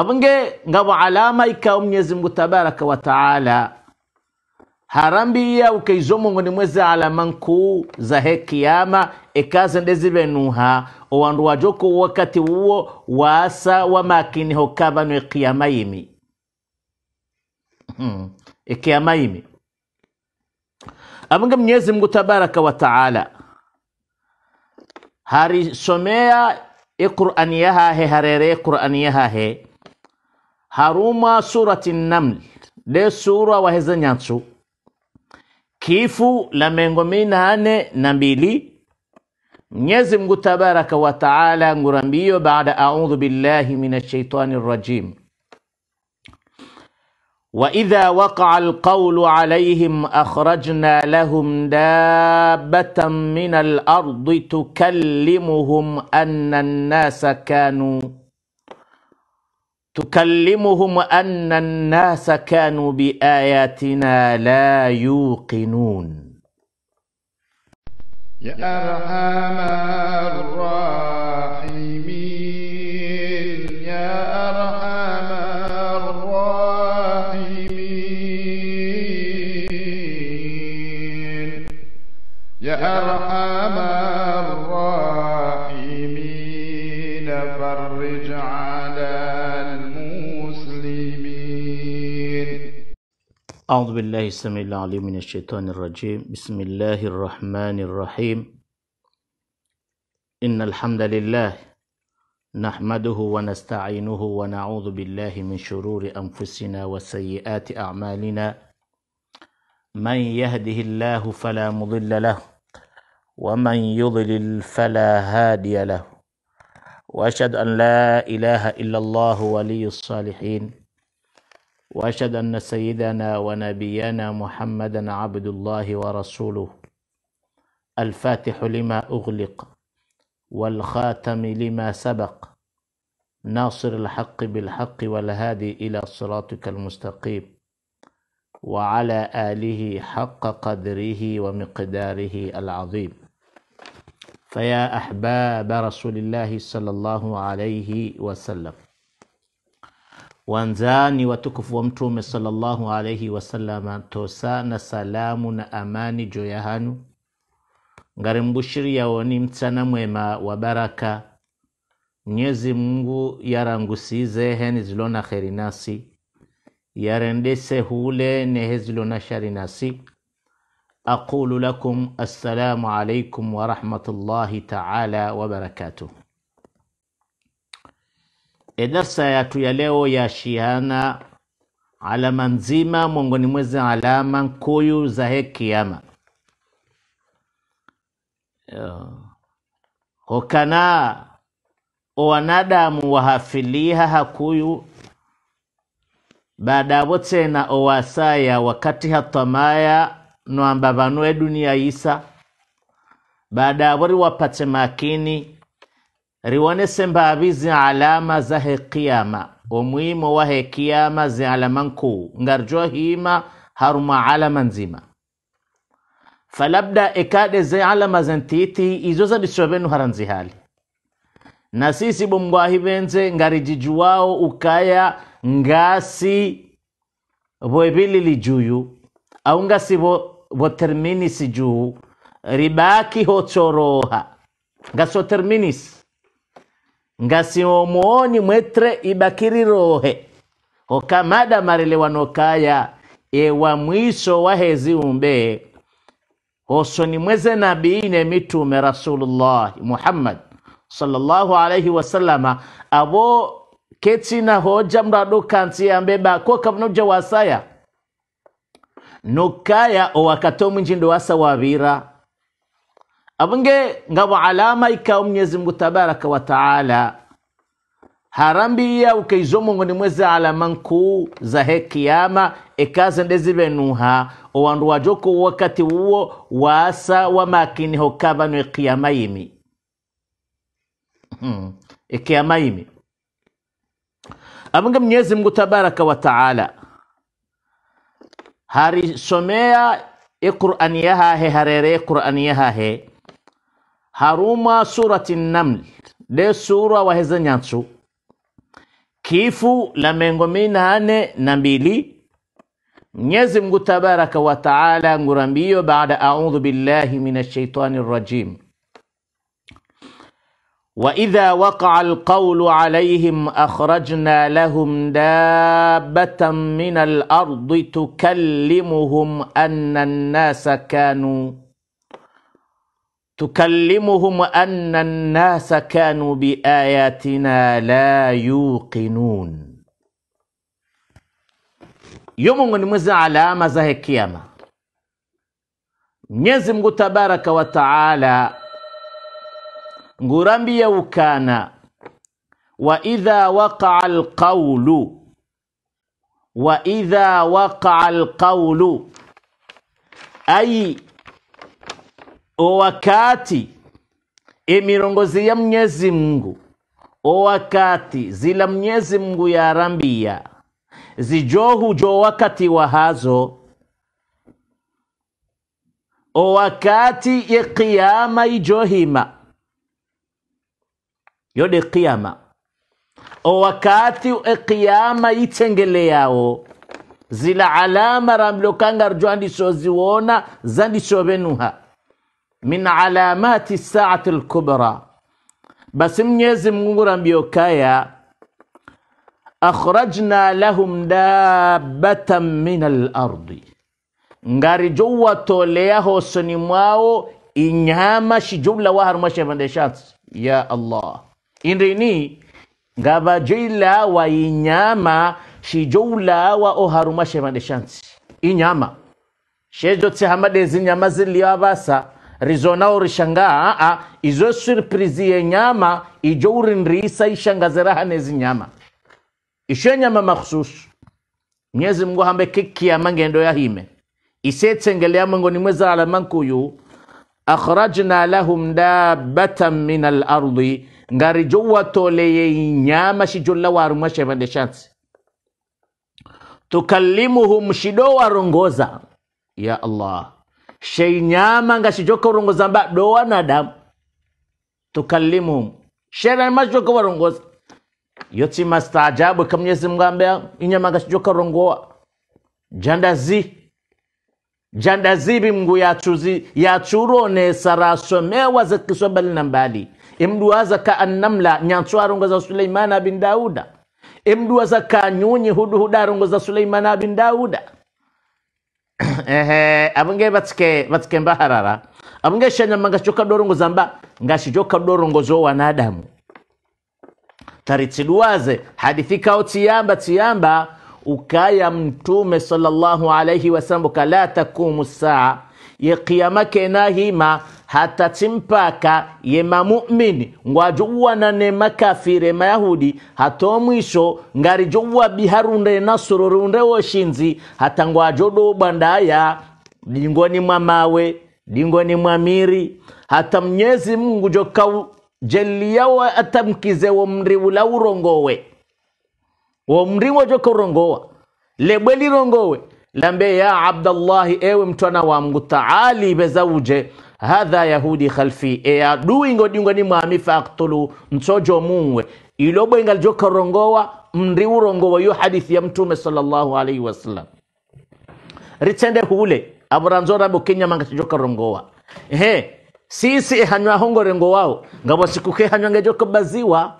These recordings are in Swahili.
abunge ngabo alama ikao mwenyezi mungu tabaraka wa taala harambiya ukaizo mongoni mweze alama nkuu he kiyama ekaza venuha owandu wajoko wakati uwo waasa wamakiniho kavano ekiyama yimi hmm, ekiyama yimi abunge mwenyezi mungu tabaraka wa taala harisomea equr'ani yahahe harere equr'ani yahahe هاروما سورة النمل دي سورة وهزا نانسو كيفو ينغمين هاني نبيلي نيزي مغو تبارك وتعالى نغرمبيو بعد أعوذ بالله من الشيطان الرجيم وإذا وقع القول عليهم أخرجنا لهم دابة من الأرض تكلمهم أن الناس كانوا تكلمهم أن الناس كانوا بآياتنا لا يوقنون يا أرحم الراحمين أعوذ بالله السميع العليم من الشيطان الرجيم بسم الله الرحمن الرحيم إن الحمد لله نحمده ونستعينه ونعوذ بالله من شرور أنفسنا وسيئات أعمالنا من يهده الله فلا مضل له ومن يضلل فلا هادي له وأشهد أن لا إله إلا الله ولي الصالحين واشهد ان سيدنا ونبينا محمدا عبد الله ورسوله الفاتح لما اغلق والخاتم لما سبق ناصر الحق بالحق والهادي الى صراطك المستقيم وعلى اله حق قدره ومقداره العظيم فيا احباب رسول الله صلى الله عليه وسلم Wanzani watukufu wa Mtume sallallahu alaihi tosa na salamu na amani jo ya hanu ngarimbushiriya woni mtsana mwema wa baraka Mnyezi Mungu yarangusize heni zilona kheri nasi yarendese hule nehe zilona shari nasi aqulu lakum assalamu alaikum warahmatullahi taala wabarakatuh E, darsa yatu ya leo yashiana alama nzima mwongoni mwezi alama nkuyu za he kiyama hokana owanadamu wahafiliha hakuyu baadabo tsena owasaya wakati hatamaya noamba vanu edunia isa baadabori wapate makini riwane mbaabi zi alama za kiyama omuhimu wa hekiyama zi alama nkuu ngarjo hima haruma alama nzima falabda ekade ze alama zentiti izo zabiswa benu haranzi hali na sisi bomgwahi benze ngarijiju wao ukaya ngasi bwebili lijuyu au ngasi boterminisi juu ribaki hochoroha ngasi terminisi ngasiomuoni mwetre ibakirirohe hokamada marelewanokaya ewa mwiso wahezi umbe hosoni mweze nabiine mitume rasulullah muhammad sallallahu alaihi wasallama abo na hoja mrado kansi ambe bako kavnoja wasaya nokaya owakato mwinji ndo wasa wavira abange ngabo alama ikao Mwenyezi Mungu tabaraka wa taala harambiya ukaizo ni mweze alama nkuu za he kiyama ekaze ndezibenuha owandu wajoko wakati uwo wasa wamakiniho kavano ekiyama yimi hmm, ekiyama yimi abange mnyezi Mungu tabaraka wa taala harisomea e Qur'ani harere Qur'ani هروما سورة النمل دي سورة وهزنانسو كيفو لمنغمين هاني نبيلي نيزم تبارك وتعالى نرميو بعد أعوذ بالله من الشيطان الرجيم وإذا وقع القول عليهم أخرجنا لهم دابة من الأرض تكلمهم أن الناس كانوا تكلمهم ان الناس كانوا باياتنا لا يوقنون يومون نمز علامه زهي القيامه نيزم تبارك وتعالى غرامبي وكانا واذا وقع القول واذا وقع القول اي Wakati emirongozi ya mngu Mungu owakati zila mnyezi mngu ya yarambia zijohu jo wakati hazo owakati ye kiyama ijohima yode kiyama owakati e kiyama itengele yawo zila alama ramlokanga rjo andisoziwona min alamati saati lkubra, basi Mwenyezi Mungu kaya akhrajna lahum dabbatan min alardi, ngari jowatolea hosoni mwao inyama shijumla waharumashevandeshatsi ya Allah indini ngavajoila wa inyama shijoula wa oharuma shevandeshansi inyama shejotsi hamadezi nyama ziliavasa rizona orishangaa izo surprise ye nyama ijo uri urinriisa ishangazeraha nezi nyama isho nyama makhsus mnyezi mngu hambe kiki ya ya hime kikiama ngendo ya isetsengeleya ni mweza alama nkuyu akhrajna lahum dabatan min alardi ngari ye nyama inyama shijolla warumwa shevande shansi tukallimuhum shido warongoza ya allah sheinyama ngashijoka urongoza bado wanadamu tukalimuhumu sherani mashijoka warongoza yoti mastaajabu ka mnyezi mungu ambea inyama ngashijoka rongoa jandazi jandazi bimngu yachuzi yachuronesa rasomewa zikiswa bali na mbali imduwaza ka annamla nyantso arongoza suleimana bin dauda imduwaza ka nyunyi huduhuda arongoza suleimana bin dauda ehe abunge batsike batsike mbaharara abunge shanyamanga chokadorongoza dorongo zo wanadamu taritsiduaze hadithi kao tiyamba tsiyamba ukaya mtume sallallahu alaihi wasallam la takumu saa ye kenahima hatachimpaka yema mu'mini na nane makafire mayahudi hato mwisho juwa biharunde nasururunde woshinzi hata ngwajodo bwandaya dingoni mwa dingoni mwamiri hata mnyezi mungu jokau jeliyawo atamkize mri ula urongowe wa joka urongowa lebwe lirongowe liambie ya Abdallahi, ewe mtwana wa Mungu, taali bezauje hadha yahudi khalfi e adui ngodingoni mwami faktulu mtsojo mumwe ilo bwenga lijokarongowa mri urongowa yo hadithi ya mtume sallallahu alaihi wasallam ritende hule aburanzorabe ukenyamanga tijokarongowa ehe sisi ehanywa hongorengo wao ngabo sikuke hanywa ngejokobaziwa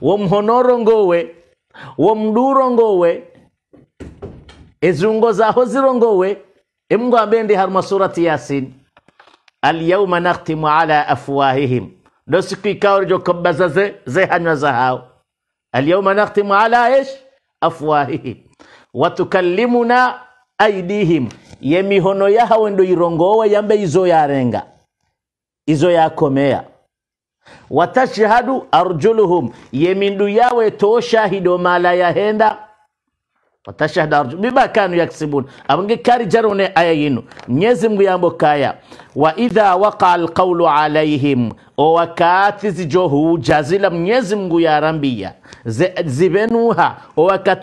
wo mhonoro ngowe wo ngowe ezungo zaho zirongowe emngwambe ndi haruma surati yasin alyauma nakhtimu ala afwahihim ndo siku ikawo rijokobbaza ze zehanywa zahawo alyauma nakhtimu ala ish afwahihim watukallimuna aidihim ye mihono yahawe ndo irongowe yambe izo yarenga izo yakomea watashhadu arjuluhum ye mindu yawe toshahido mala yahenda watashahada arju bima kanu yaksibun abange kari jarone aya yino nyezi mngu kaya wa idha waqa alqawlu alaihim owakati zijohu jazila mnyezi mngu yarambia zibenuha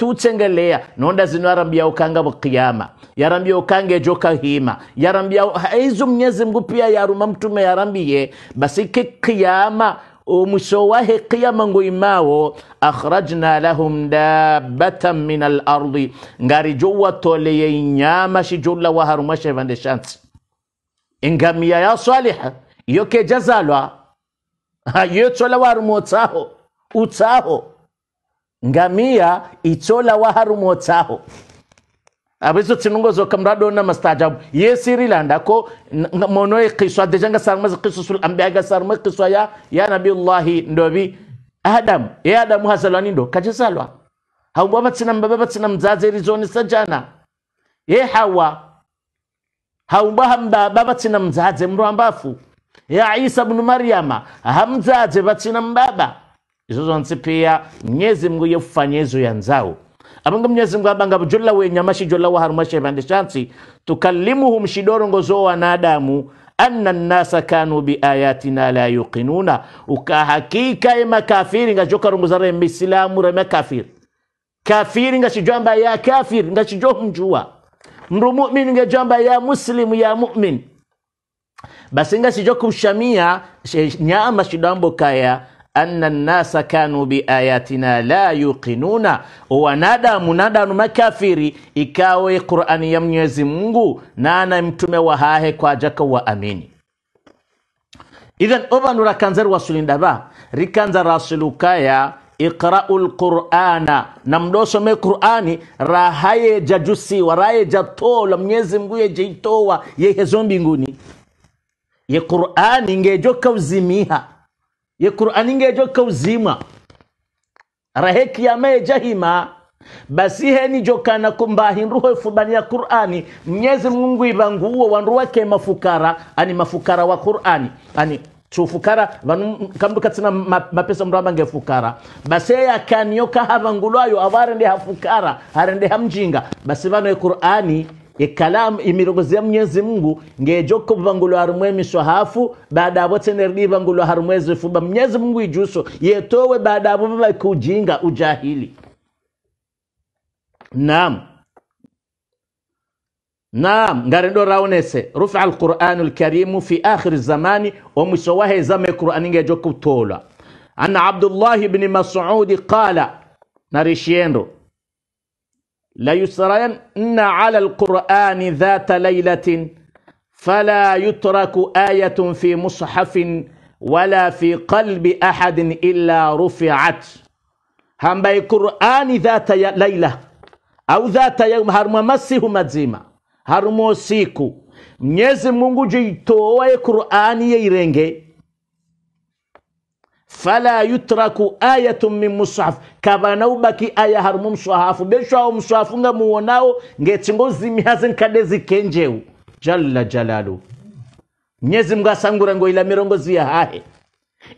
uchengelea nonda zino yarambia ukanga bukiyama yarambia ukange joka hima yarambia haizu mnyezi mngu pia yaruma mtume yarambie basi kikiyama ومسواه قيما ويماو أخرجنا لهم دابة من الأرض نغاري جوة تولي ينامش جولة وهرمشة فاندشانس إن يا صالحة يوكي جزالوا يوتولا وهرمو تساهو وتساهو نغاميا يتولا وهرمو تساهو abezo tsinungo zo kamrado na mastajab ye siri landa ko mono e qiswa de janga sarma qisul anbiya ga sarma qiswa ya ya nabiyullahi ndobi adam ya adam hasalani ndo kajisalwa haumba batsina mbaba batsina mzaze rizoni sajana ye hawa haumba hamba baba tsina mzaze mro ambafu ya isa ibn maryama hamzaze batsina mbaba izo zonse pia mnyezi mngu yefanya izo yanzao abange mwenyezi mungu abanga nyamashi jola wa harumashi pande chansi tukallimuhum wa nadamu anna nnasa kanu bi biayatina la yuqinuna ukahakika emakafiri ngachokarongoza remisilamu remakafiri kafiri kafiri nga ngachijwamba ya kafiri nga ngachijo mjua mru mu'min nga ngejwamba ya muslimu ya mu'min basi nga ngachijo kumshamia nyama shidambo kaya anna nnasa kanu biayatina la yuqinuna, wanadamu nadanu makafiri ikawe Qur'ani ya mnyezi Mungu nana mtume jaka wa amini idhan ovanu rakanzari wasulindaba rikanza rasulukaya iqra'u lqur'ana namdosome qur'ani rahaye jajusiwa raye jatola mnyezi mngu yejeitowa yehezo mbinguni ye qur'ani ngejoka uzimiha ye qur'aninge jo uzima rahe kiyamaye jahima basi heni jokana kumbahinruho fubani ya qur'ani mnyezi mungu ivanguwo wanruwake mafukara ani mafukara wa qur'ani ani tufukara vanu kamdu katsina mapesa mndu abange fukara basi yakaniyo kahavangulwayo avarende hafukara arende hamjinga basi vanoe qur'ani ikalamu imirogozi ya mwenyezi mungu ngejoko vangulwa harumwe miso hafu baada avo tsenerdi vangulwa harumwe zifuba mwenyezi mungu ijuso yetowe baada avo kujinga ujahili naam naam ngarendo raonese rufa alquranu lkarimu fi akhiri zamani wahe zame qurani ngejoko tolwa ana abdullahi bni masudi qala narishiendo لا إن على القرآن ذات ليلة فلا يترك آية في مصحف ولا في قلب أحد إلا رفعت هم بي قرآن ذات ليلة أو ذات يوم هرم مسيه مزيمة هرم سيكو Mwenyezi Mungu jitoe قرآن يرينجي fala yutraku ayatun min mushaf ubaki aya harumu mushahafu besho awo mushahafu nga muwonawo ngetsingo zimihaze nkade zikenjewu jalla jalalu mnyezi mungu asangura ngo ila mirongozi ya hahe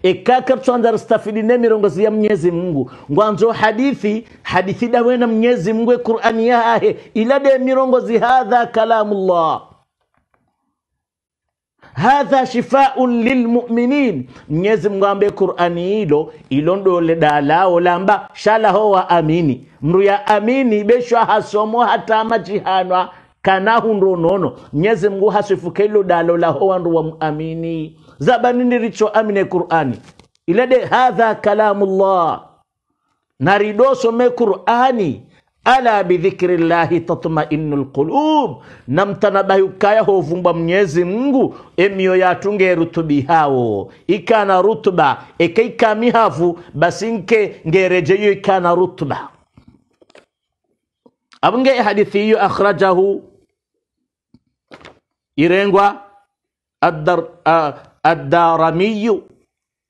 ekaka tswanza ristafidi ne mirongozi ya mnyezi mungu ngwanzo hadithi hadithi dawena mnyezi mungu e qur'ani ya hahe ila de mirongozi hadha kalamullah hadha shifaun lilmuminin mnyezi mungu ambe qur'ani ilo ilo ndole dalao lamba shalaho wa amini mndu ya amini beshwa hasomo hata majihanwa kanahu nono mnyezi mngu hasifuke ilo dalo laho wandu wa muamini zabanini richo amine qur'ani ilede hadha kalamullah naridosome qur'ani ala bidhikri llahi tatmainu lqulub namtanabahukayaho hovumbwa mnyezi emio yatunge rutubi hawo ikana rutuba eke ikamihavu basi nke ngerejeyo ikana rutuba abunge ihadithi hiyo akhrajahu irengwa adaramiyu uh,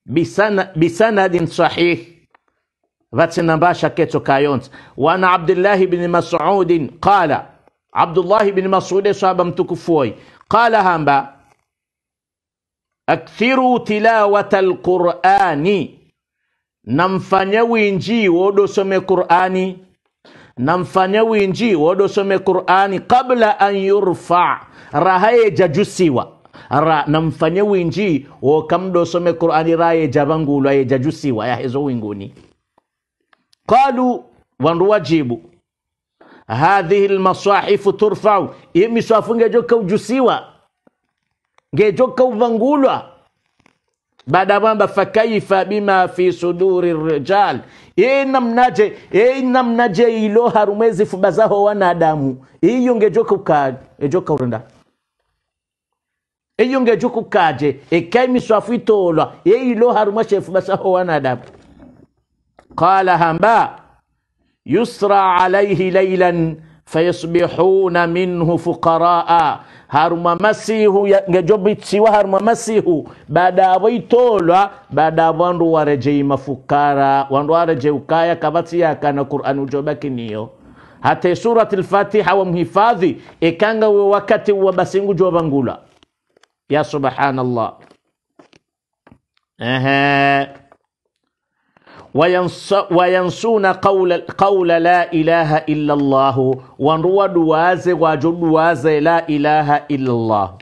bisana, bisanadin sahih vatsinambasha ketso kayonsa wana abdillahi bni masudin qala abdullahi bni masude sahaba mtukufuoi qala hamba akthiru tilawata alqurani namfanya winji wodosome qurani namfanya winji wodosome qurani qabla an yurfa rahaye jajusiwa ra namfanya winji wokamdosome qurani raye jabangulwa ye jajusiwa yahezo winguni qalu wandu wajibu hadhihi lmasahifu turfau iyi miswafu ngejoka ujusiwa ngejoka uvangulwa baada ya kwamba fakaifa bima fi suduri rijal iyi namnaje iyi namnaje ilo harumezi fuba zaho wanadamu iyo ngejoka ukaje ejoka urenda iyo ngejoka ukaje ekai miswafu itolwa iyi ilo harumwa shefuba zaho wanadamu قال هماء يسرى عليه ليلا فيصبحون منه فقراء هرم مسيح يجبت سوى هرم مسيح بعد ويتولى بعد وانرو ورجي مفكارا وانرو ورجي وكايا كباتيا كان القرآن جوبك نيو حتى سورة الفاتحة ومهفاذي إكانغ ووكتي وبسنغ جوبانغولا يا سبحان الله أهه wayansuna qaula la ilaha illa llahu wanduwa duwaze gwajo duwaze la ilaha illa llahu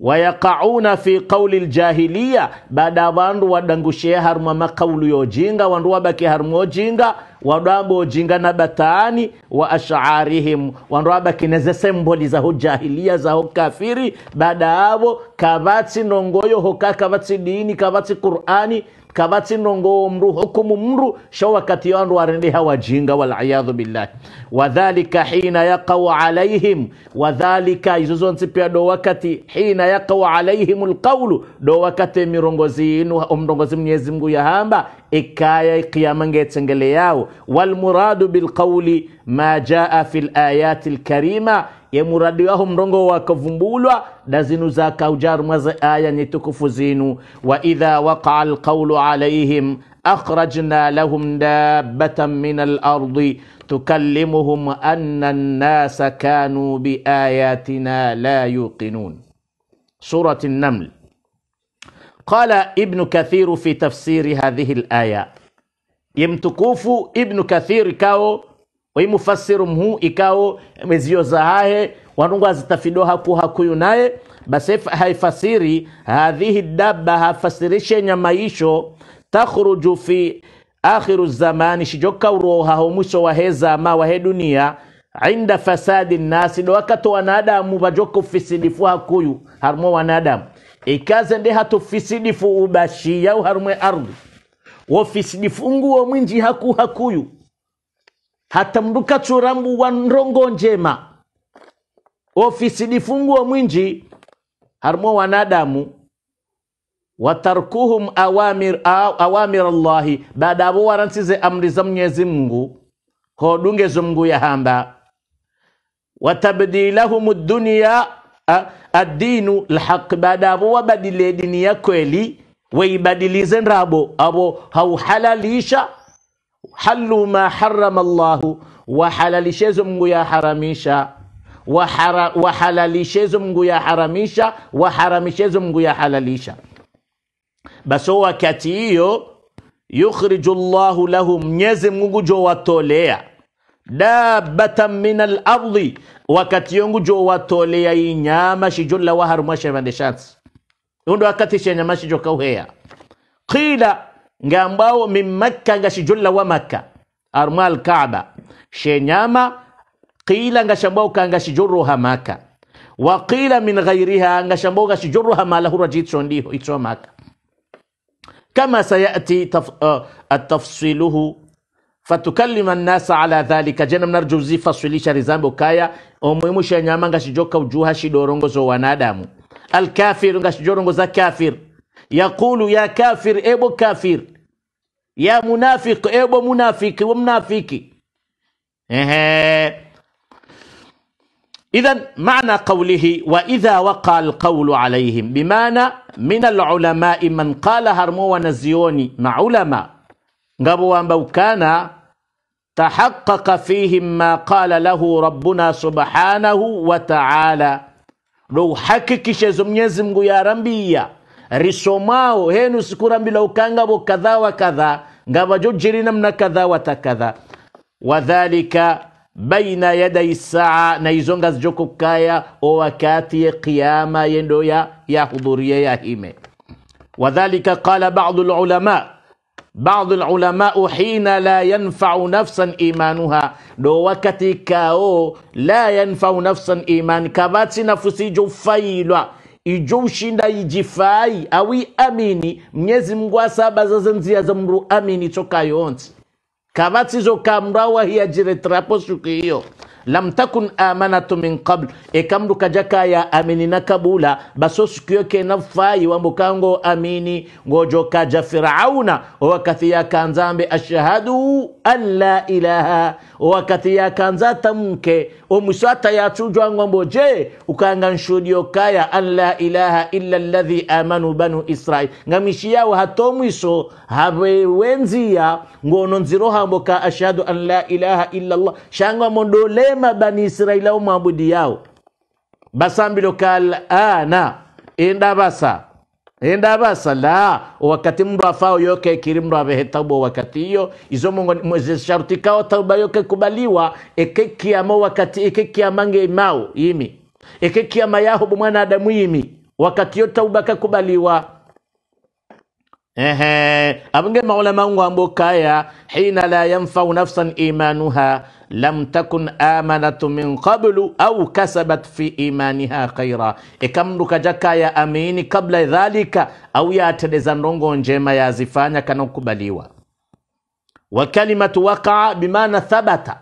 wayaqauna fi qawli ljahiliya bada wandu wadangushiye harumwa maqawlu yojinga wandu wabaki harumwa ojinga wadwamba ojinga na bataani wa ashaarihim wandu wabaki neze semboli zaho jahiliya zaho kafiri bada avo kavati nongoyo hoka kavati dini kavati qur'ani kavatsinongo nongo mndu hukumu mndu sho wakati wandu warendeha wajinga waliyadhu billahi wadhalika hina yaqau alaihim wadhalika izozonsi pia do wakati hina yaqau alaihim lqaulu do wakati mirongozi inu omrongozi mnyezi mngu yahamba إكايا قياما جيتسنجلياو والمراد بالقول ما جاء في الآيات الكريمة ye muradi waho mrongo wakavumbulwa na zinu za kaujaru mwaze aya ni tukufu zinu wa idha waqa alqawlu alaihim akhrajna lahum dabbatan min alardi tukallimuhum anna annasa kanu biayatina la yuqinun surati naml Qala Ibnu Kathiru fi tafsiri hadhihi laya, yemtukufu Ibnu Kathir ikao waimufassiru mhu ikao wezio zahahe wanungu azitafido haku hakuyu naye basi haifasiri hadhihi dabba hafasirishe isho takhruju fi akhiru zamani shijokaurohaho mwisho wahe zama wahe dunia inda fasadi nnasi do wakati wanadamu vajoka ufisidifu hakuyu harumo wanadamu ikaze nde hatufisidifu ubashiyau harumwe ardhi wofisidifu wa mwinji haku hakuyu hatamnduka churambu wa ndongo njema wofisidifu wa mwinji harumwe wanadamu watarkuhum awamir, awamir allahi baada abo waransize amri za mnyezi mngu hodungezo mngu yahamba watabdilahum dunia adinu lhaq baada abo wabadile dini ya kweli weibadilize ndabo abo hauhalalisha halu ma harama llahu wahalalishezo mngu yaharamisha Wahara, wahalalishezo mngu yaharamisha waharamishezo mngu yahalalisha baso wakati hiyo yukhriju llahu lahu mnyezi mngu jowatolea dabbatan min al-ardi, wakati yongu jo watolea inyama shijola waharumwa shevandeshansi undo wakati shenyama shijokauheya qila ngambawo min makka nga shijola wa makka arumwa alkaaba shenyama qila nga shambawo kanga shijorroha maka wa qila min ghairiha nga shambawo nga shijorroha malahuraji itsondiho itso maka kama sayati taf, uh, tafsiluhu فتكلم الناس على ذلك جن من رجوزي فصلي شريزام بكايا أمي مش أنيام عنك شجوك وجوها شدورونغ زوانا دامو الكافر عنك شجورونغ كافر يقول يا كافر أبو كافر يا منافق أبو منافق ومنافقي إيه إذا معنى قوله وإذا وقع القول عليهم بمعنى من العلماء من قال هرمو ونزيوني مع علماء قبوا أن كان تحقق فيهم ما قال له ربنا سبحانه وتعالى لو حككش زمنيزم يا رمبيا رسوماو هينو سكورم بلو كانغابو كذا وكذا غابا جو جرينمنا كذا وتكذا وذلك بين يدي الساعة نيزونغا زجوكو كايا وكاتي قياما يندويا يا حضوريا يا هيمي وذلك قال بعض العلماء baadhi lulamau hina la yanfau nafsan imanuha do wakati kao la yanfau nafsan iman kavatsi nafusi ijofailwa ijoushinda ijifai awi amini mnyezi mngu asaba za zamru amini tsokayonsi kavatsi zokamrawa hiyajiretirapo suku iyo lam takun amanatu min qabl ekamdu kajaka ya na kabula baso sikiyo kena fayi wambukango amini ngojo kaja firauna wakati ya kanzambe ashahadu an la ilaha wakati ya kanza tamke omusata ya chujwa ngombo je ukanga nshudio kaya an la ilaha illa alladhi amanu banu israil ngamishi yawo hatomwiso hawewenziya ngono nzirohamboka ashhadu an la ilaha illa allah shangwa mondole sema bani au omwabudi yao basambilo kal ana enda basa la wakati mndu afao yoke kiri mndu avehe tauba wakati hiyo izo sharuti kao tauba yoke kubaliwa kiamo wakati ekekiamange imao imi ekekiama yaho mwana adamu imi wakati yo tauba kakubaliwa Ehe, abunge maulama ngwambo kaya hina la yanfau nafsan imanuha lam takun amanatu min qablu au kasabat fi imaniha khaira ikamndu kajaka ya amini kabla dhalika au yateleza ndongo njema yazifanya kanakubaliwa wa kalimatu waqaa bimana thabata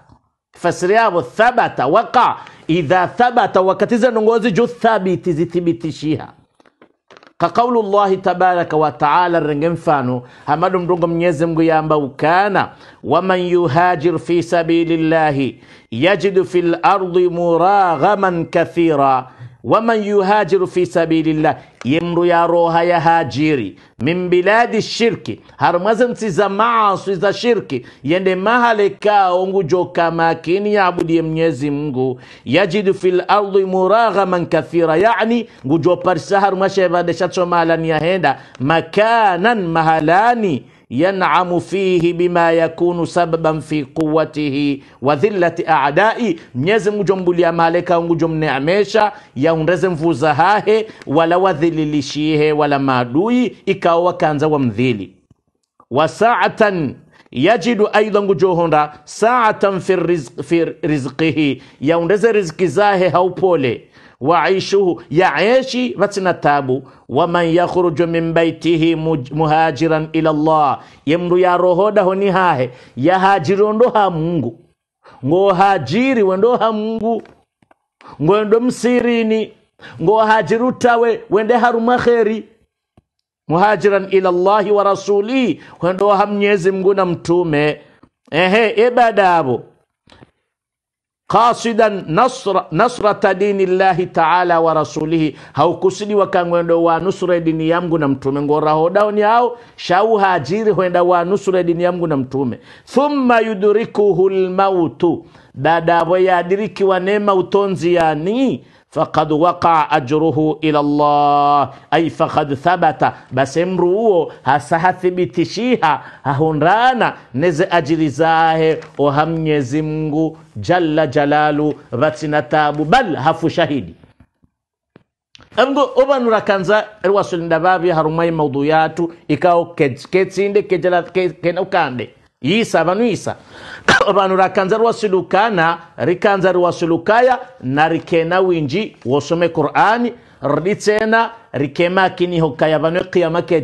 fasiri yavo thabata waqa idha thabata wakatiza ndongozi thabiti zithibitishia كقول الله تبارك وتعالى الرنجم فانو همدم رغم نيزم قيام بوكانا ومن يهاجر في سبيل الله يجد في الأرض مراغما كثيرا ومن يهاجر في سبيل الله yemndu yaroha ya hajiri min biladi shirki harumwaze msiza maasi za shirki yende mahale kao ngujoka makini yaabudiye mnyezi mngu yajidu fil ardi muraghaman kathira yani ngujoparisa harumwashevadeshatsomaalani yahenda makanan mahalani yanamu fihi bima yakunu sababan fi quwatihi wa dhillati aadai mnyezi mngu jombulia maleka ungu yaundeze mvuza hahe wala wadhi wamdhililishihe wala maadui, ikawa wakanza wamdhili wa saatan yajidu aidha ngujohonda saatan fi, rizq, rizqihi yaundeze riziki zahe haupole waishuhu yaeshi vatsina tabu waman yakhruju min baitihi muhajiran ila llah ye mndu yarohodaho ni hahe yahajirondo ha mungu ngohajiri wendo ha mungu ngoendo msirini ngo wahajira tawe wende haruma kheri muhajiran ila llahi wa rasulihi wende waha mnyezi mngu na mtume ehe ebadabo kasidan nasra, nasrata dini llahi taala wa rasulihi haukusidi wakangwendo wa nusure dini yangu na mtume ngorahodaoni ao shauhajiri hwenda wa nusure dini yangu na mtume thumma yudrikuhu lmautu badabo yadirikiwa ne mautonzi yani faqad waqaa ajruhu ila Allah, ay faqad thabata, basi mru huo hasahatibitishiha hahundana neze ajiri zahe oha Mnyezi Mungu jalla jalalu vatsina tabu bal hafu shahidi amgo ovanura kanza riwasulindavavi harumwai maudhu yatu ikao ketsinde kejala kena ukande yisa banu abantu rakanza ruwasulukana rikanza ruwasulukaya na rikena winji wosome qur'ani ritsena rikema kiniho kaya banu qiyama ke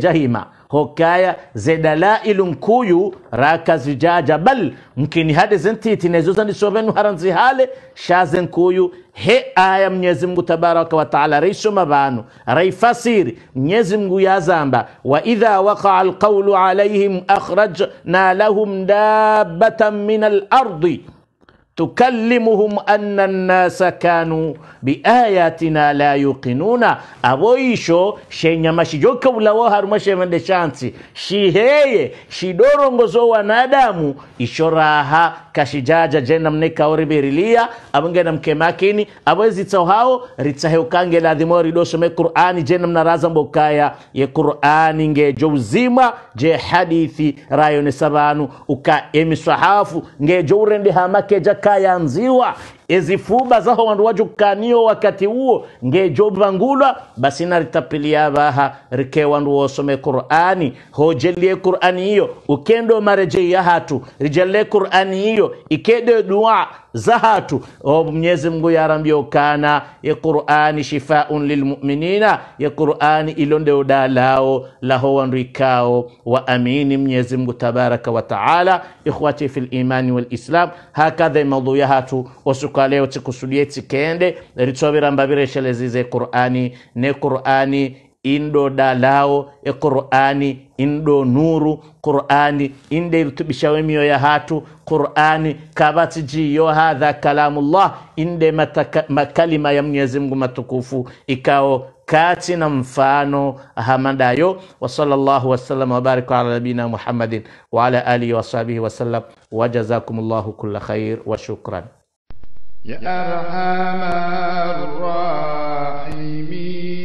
hokaya ze dalailum kuyu rakazi jaja bal mkini hade zentiti nezuza nisovenu haranzi hale shazen kuyu he aya mnyezi mgu tabaraka wa taala reisho banu reifasiri mnyezi mgu ya zamba wa idha waqa alqawlu akhraj na lahum dabata minal ardi تكلمهم أن الناس كانوا بآياتنا لا يوقنون أبويشو إيشو ماشي جو كولا وهر ماشي من دشانسي شي هي شي دورو نغزو ونادامو إيشو راها kashijaja jenam ne kaoribe rilia abunge na mkemakini abwezi la ritsaheukange doso me qur'ani jenam na raza mbokaya ye qur'ani nge jouzima je hadithi rayo ne sabanu uka emi sahafu nge jourende hamake jakaya nziwa ezifuba zaho wandu wajukaniyo wakati uo ngejo basi naritapilia vaha rike wandu wosome qur'ani hojelie qur'ani iyo ukendo mareje ya hatu rijale qur'ani iyo ikede dua za hatu Mwenyezi Mungu yarambio kana ye Qur'ani shifaun lilmu'minina ye Qur'ani ilo ndeo dalao laho wandu ikao wa amini Mwenyezi Mungu tabaraka wa taala ikhwati fil imani wal islam hakadha maudhu yahatu wasukaleo tikusudiye tikende ritsobiramba bireshelezize Qur'ani ne Qur'ani inɗo dalawo e qur'ani inɗo nuru qur'ani inɗe tuɓisawemi yo yahatu qur'ani kabatiji yo hadha kalamullah inɗe makalima ya mwenyezi mungu matukufu ikao kati na mfano hamadayo wa sallallahu wasallam wabarika ala nabina muhammadin wa ala alihi wasahbihi wasallam wajazakumullahu kulla khair wa shukran ya arhamar rahimin